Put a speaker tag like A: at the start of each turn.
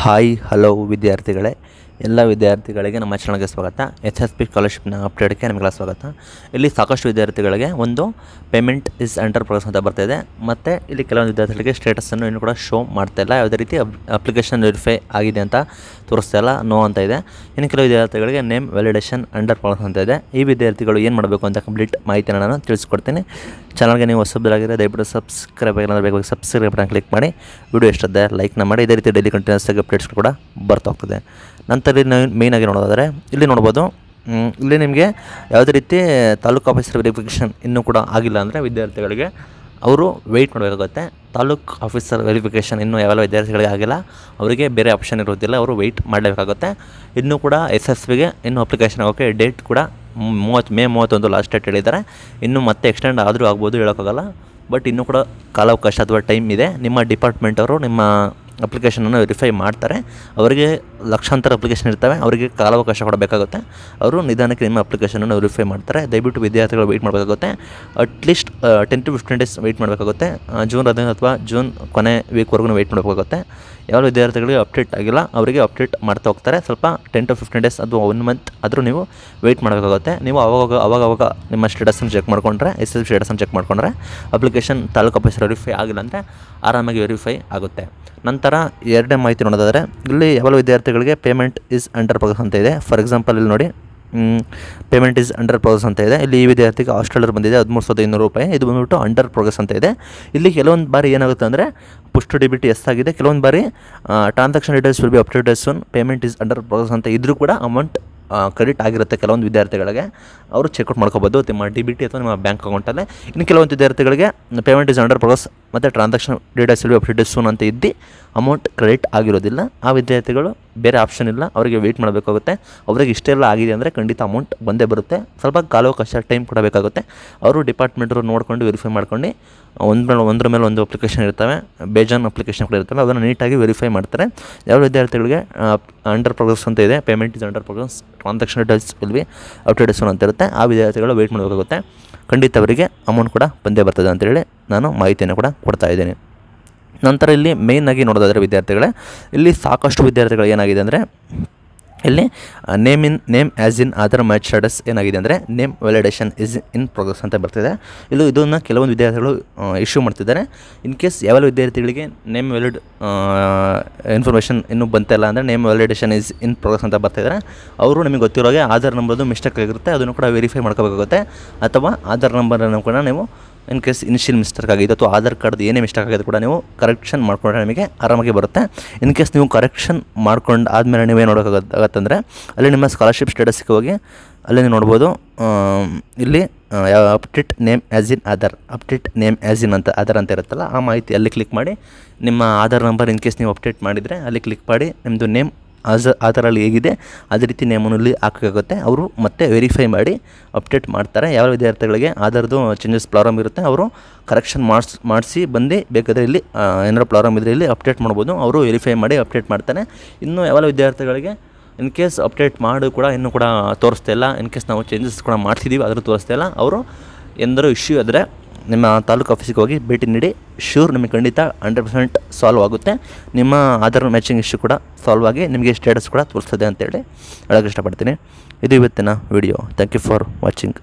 A: hi hello ವಿದ್ಯಾರ್ಥಿಗಳೇ ಎಲ್ಲ ವಿದ್ಯಾರ್ಥಿಗಳಿಗೆ ನಮ್ಮ ಚಾನಲ್ಗೆ ಸ್ವಾಗತ ಎಚ್ ಎಸ್ ಪಿ ಸ್ಕಾಲರ್ಶಿಪ್ನ ಅಪ್ಡೇಟ್ಗೆ ನಿಮಗೆಲ್ಲ ಸ್ವಾಗತ ಇಲ್ಲಿ ಸಾಕಷ್ಟು ವಿದ್ಯಾರ್ಥಿಗಳಿಗೆ ಒಂದು ಪೇಮೆಂಟ್ ಇಸ್ ಅಂಡರ್ ಪ್ರೋಗ್ರೆಸ್ ಅಂತ ಬರ್ತಾಯಿದೆ ಮತ್ತು ಇಲ್ಲಿ ಕೆಲವೊಂದು ವಿದ್ಯಾರ್ಥಿಗಳಿಗೆ ಸ್ಟೇಟಸನ್ನು ಇನ್ನೂ ಕೂಡ ಶೋ ಮಾಡ್ತಾ ಇಲ್ಲ ಯಾವುದೇ ರೀತಿ ಅಪ್ಲಿಕೇಶನ್ ವೆರಿಫೈ ಆಗಿದೆ ಅಂತ ತೋರಿಸ್ತಾ ಇಲ್ಲ ನೋ ಅಂತ ಇದೆ ಇನ್ನು ಕೆಲವು ವಿದ್ಯಾರ್ಥಿಗಳಿಗೆ ನೇಮ್ ವ್ಯಾಲಿಡೇಷನ್ ಅಂಡರ್ ಪ್ರೋಗ್ರೆಸ್ ಅಂತ ಇದೆ ಈ ವಿದ್ಯಾರ್ಥಿಗಳು ಏನು ಮಾಡಬೇಕು ಅಂತ ಕಂಪ್ಲೀಟ್ ಮಾಹಿತಿ ನಾನು ತಿಳಿಸ್ಕೊಡ್ತೀನಿ ಚಾನಲ್ಗೆ ನೀವು ಹೊಸಬರಾಗಿರೋ ದಯವಿಟ್ಟು ಸಬ್ಸ್ಕ್ರೈಬ್ ಏನಾದರೂ ಬೇಕು ಸಬ್ಸ್ಕ್ರೈಬ್ ಬಟನ್ ಕ್ಲಿಕ್ ಮಾಡಿ ವಿಡಿಯೋ ಎಷ್ಟಿದೆ ಲೈಕ್ನ ಮಾಡಿ ಇದೇ ರೀತಿ ಡೈಲಿ ಕಂಟಿನ್ಯೂಸ್ ಆಗಿ ಅಪ್ಡೇಟ್ಸ್ ಕೂಡ ಬರ್ತಾ ಹೋಗ್ತದೆ ನಂತರ ಮತ್ತಲ್ಲಿ ಮೇಯ್ನಾಗಿ ನೋಡೋದಾದರೆ ಇಲ್ಲಿ ನೋಡ್ಬೋದು ಇಲ್ಲಿ ನಿಮಗೆ ಯಾವುದೇ ರೀತಿ ತಾಲೂಕು ಆಫೀಸರ್ ವೆರಿಫಿಕೇಷನ್ ಇನ್ನೂ ಕೂಡ ಆಗಿಲ್ಲ ಅಂದರೆ ವಿದ್ಯಾರ್ಥಿಗಳಿಗೆ ಅವರು ವೆಯ್ಟ್ ಮಾಡಬೇಕಾಗುತ್ತೆ ತಾಲೂಕು ಆಫೀಸರ್ ವೆರಿಫಿಕೇಷನ್ ಇನ್ನೂ ಯಾವೆಲ್ಲ ವಿದ್ಯಾರ್ಥಿಗಳಿಗೆ ಆಗಿಲ್ಲ ಅವರಿಗೆ ಬೇರೆ ಆಪ್ಷನ್ ಇರೋದಿಲ್ಲ ಅವರು ವೆಯ್ಟ್ ಮಾಡಲೇಬೇಕಾಗುತ್ತೆ ಇನ್ನೂ ಕೂಡ ಎಸ್ ಎಸ್ ವಿಗೆ ಇನ್ನೂ ಅಪ್ಲಿಕೇಶನ್ ಆಗೋಕ್ಕೆ ಡೇಟ್ ಕೂಡ ಮೂವತ್ತು ಮೇ ಮೂವತ್ತೊಂದು ಲಾಸ್ಟ್ ಡೇಟ್ ಹೇಳಿದ್ದಾರೆ ಇನ್ನೂ ಮತ್ತೆ ಎಕ್ಸ್ಟೆಂಡ್ ಆದರೂ ಆಗ್ಬೋದು ಹೇಳೋಕ್ಕಾಗಲ್ಲ ಬಟ್ ಇನ್ನೂ ಕೂಡ ಕಾಲಾವಕಾಶ ಅಥವಾ ಟೈಮ್ ಇದೆ ನಿಮ್ಮ ಡಿಪಾರ್ಟ್ಮೆಂಟ್ ಅವರು ನಿಮ್ಮ ಅಪ್ಲಿಕೇಶನನ್ನು ವೆರಿಫೈ ಮಾಡ್ತಾರೆ ಅವರಿಗೆ ಲಕ್ಷಾಂತರ ಅಪ್ಲಿಕೇಶನ್ ಇರ್ತವೆ ಅವರಿಗೆ ಕಾಲಾವಕಾಶ ಕೊಡಬೇಕಾಗುತ್ತೆ ಅವರು ನಿಧಾನಕ್ಕೆ ನಿಮ್ಮ ಅಪ್ಲಿಕೇಶನನ್ನು ವೆರಿಫೈ ಮಾಡ್ತಾರೆ ದಯವಿಟ್ಟು ವಿದ್ಯಾರ್ಥಿಗಳು ವೆಯ್ಟ್ ಮಾಡಬೇಕಾಗುತ್ತೆ at least ten to fifteen days wait ಮಾಡಬೇಕಾಗುತ್ತೆ ಜೂನ್ ಹದಿನೈದು ಅಥವಾ ಜೂನ್ ಕೊನೆ ವೀಕ್ವರೆಗೂ ವೆಯ್ಟ್ ಮಾಡಬೇಕಾಗುತ್ತೆ ಯಾವ ವಿದ್ಯಾರ್ಥಿಗಳಿಗೆ ಅಪ್ಡೇಟ್ ಆಗಿಲ್ಲ ಅವರಿಗೆ ಅಪ್ಡೇಟ್ ಮಾಡ್ತಾ ಹೋಗ್ತಾರೆ ಸ್ವಲ್ಪ ಟೆನ್ ಟು ಫಿಫ್ಟೀನ್ ಡೇಸ್ ಅಥವಾ ಒನ್ ಮಂತ್ ಆದರೂ ನೀವು ವೆಯ್ಟ್ ಮಾಡಬೇಕಾಗುತ್ತೆ ನೀವು ಅವಾಗ ಅವಾಗವಾಗ ನಿಮ್ಮ ಸ್ಟೇಟಸನ್ನು ಚೆಕ್ ಮಾಡಿಕೊಂಡ್ರೆ ಎಸ್ ಎಲ್ ಸ್ಟೇಟಸನ್ನು ಚೆಕ್ ಮಾಡಿಕೊಂಡ್ರೆ ಅಪ್ಲಿಕೇಶನ್ ತಾಲೂಕು ಆಫೀಸರ್ ವೆರಿಫೈ ಆಗಿಲ್ಲ ಅಂತ ಆರಾಮಾಗಿ ವೆರಿಫೈ ಆಗುತ್ತೆ ನಂತರ ಎರಡನೇ ಮಾಹಿತಿ ನೋಡೋದಾದರೆ ಇಲ್ಲಿ ಯಾವ ವಿದ್ಯಾರ್ಥಿ ಗಳಿಗೆ ಪೇಮೆಂಟ್ ಇಸ್ ಅಂಡರ್ ಪ್ರೋಸೆಸ್ ಅಂತ ಇದೆ ಫಾರ್ ಎಕ್ಸಾಂಪಲ್ ಇಲ್ಲಿ ನೋಡಿ ಪೇಮೆಂಟ್ ಇಸ್ ಅಂಡರ್ ಪ್ರೋಸೆಸ್ ಅಂತ ಇದೆ ಇಲ್ಲಿ ಈ ವಿದ್ಯಾರ್ಥಿಗೆ ಹಾಸ್ಟೆಲರ್ ಬಂದಿದೆ ಹದಿಮೂರು ಸಾವಿರದ ಇನ್ನೂರು ರೂಪಾಯಿ ಇದು ಬಂದುಬಿಟ್ಟು ಅಂಡರ್ ಪ್ರೋಗ್ರೆಸ್ ಅಂತ ಇದೆ ಇಲ್ಲಿ ಕೆಲವೊಂದು ಬಾರಿ ಏನಾಗುತ್ತೆ ಅಂದರೆ ಪುಷ್ಟು ಡಿ ಬಿ ಎಸ್ ಆಗಿದೆ ಕೆಲವೊಂದು ಬಾರಿ transaction details will be updated soon payment is under process ಅಂತ ಇದ್ರೂ ಕೂಡ ಅಮೌಂಟ್ ಕ್ರೆಡಿಟ್ ಆಗಿರುತ್ತೆ ಕೆಲವೊಂದು ವಿದ್ಯಾರ್ಥಿಗಳಿಗೆ ಅವರು ಚೆಕ್ಔಟ್ ಮಾಡ್ಕೋಬೋದು ನಿಮ್ಮ ಡಿ ಬಿ ಟಿ ಅಥವಾ ನಿಮ್ಮ ಬ್ಯಾಂಕ್ ಅಕೌಂಟಲ್ಲೇ ಇನ್ನು ಕೆಲವೊಂದು ವಿದ್ಯಾರ್ಥಿಗಳಿಗೆ ಪೇಮೆಂಟ್ ಇಸ್ ಅಂಡರ್ ಪ್ರೋಸೆಸ್ ಮತ್ತು transaction will be update soon ಅಂತ ಇದ್ದು ಅಮೌಂಟ್ ಕ್ರೆಡಿಟ್ ಆಗಿರೋದಿಲ್ಲ ಆ ವಿದ್ಯಾರ್ಥಿಗಳು ಬೇರೆ ಆಪ್ಷನ್ ಇಲ್ಲ ಅವರಿಗೆ ವೆಯ್ಟ್ ಮಾಡಬೇಕಾಗುತ್ತೆ ಅವರಿಗೆ ಇಷ್ಟೆಲ್ಲ ಆಗಿದೆ ಅಂದರೆ ಖಂಡಿತ ಅಮೌಂಟ್ ಬಂದೇ ಬರುತ್ತೆ ಸ್ವಲ್ಪ ಕಾಲಾವಕಾಶ ಟೈಮ್ ಕೊಡಬೇಕಾಗುತ್ತೆ ಅವರು ಡಿಪಾರ್ಟ್ಮೆಂಟರು ನೋಡ್ಕೊಂಡು ವೆರಿಫೈ ಮಾಡ್ಕೊಂಡು ಒಂದು ಮೇಲೆ ಒಂದರ ಮೇಲೆ ಒಂದು ಅಪ್ಲಿಕೇಶನ್ ಇರ್ತವೆ ಬೇಜಾನ್ ಅಪ್ಲಿಕೇಶನ್ ಕೂಡ ಇರ್ತವೆ ಅದನ್ನು ನೀಟಾಗಿ ವೆರಿಫೈ ಮಾಡ್ತಾರೆ ಯಾವ ವಿದ್ಯಾರ್ಥಿಗಳಿಗೆ ಅಂಡರ್ ಪ್ರೋಗ್ರೆಸ್ ಅಂತ ಇದೆ payment is under progress transaction details ಇಲ್ಲಿ ಬಿ ಅಪ್ಡೇಟ್ ಅಂತ ಇರುತ್ತೆ ಆ ವಿದ್ಯಾರ್ಥಿಗಳು ವೆಯ್ಟ್ ಮಾಡಬೇಕಾಗುತ್ತೆ ಖಂಡಿತ ಅವರಿಗೆ ಅಮೌಂಟ್ ಕೂಡ ಬಂದೇ ಬರ್ತದೆ ಅಂತೇಳಿ ನಾನು ಮಾಹಿತಿಯನ್ನು ಕೂಡ ಕೊಡ್ತಾ ಇದ್ದೀನಿ ನಂತರ ಇಲ್ಲಿ ಮೇಯ್ನಾಗಿ ನೋಡೋದಾದರೆ ವಿದ್ಯಾರ್ಥಿಗಳೇ ಇಲ್ಲಿ ಸಾಕಷ್ಟು ವಿದ್ಯಾರ್ಥಿಗಳು ಏನಾಗಿದೆ ಅಂದರೆ ಇಲ್ಲಿ name in name as in Aadhaar match status ಏನಾಗಿದೆ ಅಂದರೆ name validation is in progress ಅಂತ ಬರ್ತಿದೆ ಇಲ್ಲಿ ಇದನ್ನು ಕೆಲವೊಂದು ವಿದ್ಯಾರ್ಥಿಗಳು ಇಶ್ಯೂ ಮಾಡ್ತಿದ್ದಾರೆ ಇನ್ ಕೇಸ್ ಯಾವೆಲ್ಲ ವಿದ್ಯಾರ್ಥಿಗಳಿಗೆ ನೇಮ್ ವ್ಯಾಲಿಡ್ ಇನ್ಫಾರ್ಮೇಷನ್ ಇನ್ನೂ ಬಂತಿಲ್ಲ ಅಂದರೆ name validation is in progress ಅಂತ ಬರ್ತಿದ್ದಾರೆ ಅವರು ನಿಮಗೆ ಗೊತ್ತಿರೋ ಹಾಗೆ ಆಧಾರ್ ನಂಬರ್ದು ಮಿಸ್ಟೇಕ್ ಆಗಿರುತ್ತೆ ಅದನ್ನು ಕೂಡ ವೆರಿಫೈ ಮಾಡ್ಕೋಬೇಕಾಗುತ್ತೆ ಅಥವಾ ಆಧಾರ್ ನಂಬರನ್ನು ಕೂಡ ನೀವು ಇನ್ ಕೇಸ್ ಇನಿಷಿಯಲ್ ಮಿಸ್ಟೇಕ್ ಆಗಿದೆ ಅಥವಾ ಆಧಾರ್ ಕಾರ್ಡ್ ಏನೇ ಮಿಸ್ಟೇಕ್ ಆಗಿದೆ ಕೂಡ ನೀವು ಕರೆಕ್ಷನ್ ಮಾಡ್ಕೊಂಡ್ರೆ ನಿಮಗೆ ಆರಾಮಾಗಿ ಬರುತ್ತೆ ಇನ್ ಕೇಸ್ ನೀವು ಕರೆಕ್ಷನ್ ಮಾಡ್ಕೊಂಡು ಆದಮೇಲೆ ನೀವೇನು ನೋಡೋಕ್ಕಾಗತ್ತಂದರೆ ಅಲ್ಲಿ ನಿಮ್ಮ ಸ್ಕಾಲರ್ಶಿಪ್ ಸ್ಟೇಟಸ್ಗೆ ಹೋಗಿ ಅಲ್ಲಿ ನೀವು ನೋಡ್ಬೋದು ಇಲ್ಲಿ update name as in Aadhaar update name as in ಅಂತ ಆಧಾರ್ ಅಂತ ಇರುತ್ತಲ್ಲ ಆ ಮಾಹಿತಿ ಅಲ್ಲಿ ಕ್ಲಿಕ್ ಮಾಡಿ ನಿಮ್ಮ ಆಧಾರ್ ನಂಬರ್ ಇನ್ ಕೇಸ್ ನೀವು ಅಪ್ಡೇಟ್ ಮಾಡಿದರೆ ಅಲ್ಲಿ ಕ್ಲಿಕ್ ಮಾಡಿ ನಿಮ್ಮದು ನೇಮ್ ಆಸ್ ಆ ಥರಲ್ಲಿ ಹೇಗಿದೆ ಅದೇ ರೀತಿ ನೇಮನಲ್ಲಿ ಹಾಕೋಕ್ಕಾಗುತ್ತೆ ಅವರು ಮತ್ತೆ ವೆರಿಫೈ ಮಾಡಿ ಅಪ್ಡೇಟ್ ಮಾಡ್ತಾರೆ ಯಾವ ವಿದ್ಯಾರ್ಥಿಗಳಿಗೆ ಆಧಾರದ್ದು ಚೇಂಜಸ್ ಪ್ರಾಬ್ಲಮ್ ಇರುತ್ತೆ ಅವರು ಕರೆಕ್ಷನ್ ಮಾಡಿಸ್ ಮಾಡಿಸಿ ಬಂದು ಬೇಕಾದರೆ ಇಲ್ಲಿ ಏನಾರು ಪ್ರಾಬ್ಲಮ್ ಇದ್ದರೆ ಇಲ್ಲಿ ಅಪ್ಡೇಟ್ ಮಾಡ್ಬೋದು ಅವರು ವೆರಿಫೈ ಮಾಡಿ ಅಪ್ಡೇಟ್ ಮಾಡ್ತಾನೆ ಇನ್ನು ಯಾವ ವಿದ್ಯಾರ್ಥಿಗಳಿಗೆ ಇನ್ ಕೇಸ್ ಅಪ್ಡೇಟ್ ಮಾಡು ಕೂಡ ಇನ್ನೂ ಕೂಡ ತೋರಿಸ್ತಾ ಇಲ್ಲ ಇನ್ ಕೇಸ್ ನಾವು ಚೇಂಜಸ್ ಕೂಡ ಮಾಡ್ತಿದ್ದೀವಿ ಆದರೂ ತೋರಿಸ್ತಾ ಇಲ್ಲ ಅವರು ಎಂದರೂ ಇಶ್ಯೂ ಆದರೆ ನಿಮ್ಮ ತಾಲೂಕು ಆಫೀಸಿಗೆ ಹೋಗಿ ಭೇಟಿ ನೀಡಿ ಶ್ಯೂರ್ ನಿಮಗೆ ಖಂಡಿತ ಹಂಡ್ರೆಡ್ ಪರ್ಸೆಂಟ್ ಸಾಲ್ವ್ ಆಗುತ್ತೆ ನಿಮ್ಮ ಆಧಾರ್ ಮ್ಯಾಚಿಂಗ್ ಇಶ್ಯೂ ಕೂಡ ಸಾಲ್ವ್ ಆಗಿ ನಿಮಗೆ ಸ್ಟೇಟಸ್ ಕೂಡ ತೋರಿಸ್ತದೆ ಅಂತೇಳಿ ಹೇಳೋಕ್ಕೆ ಇಷ್ಟಪಡ್ತೀನಿ ಇದು ಇವತ್ತಿನ video thank you for watching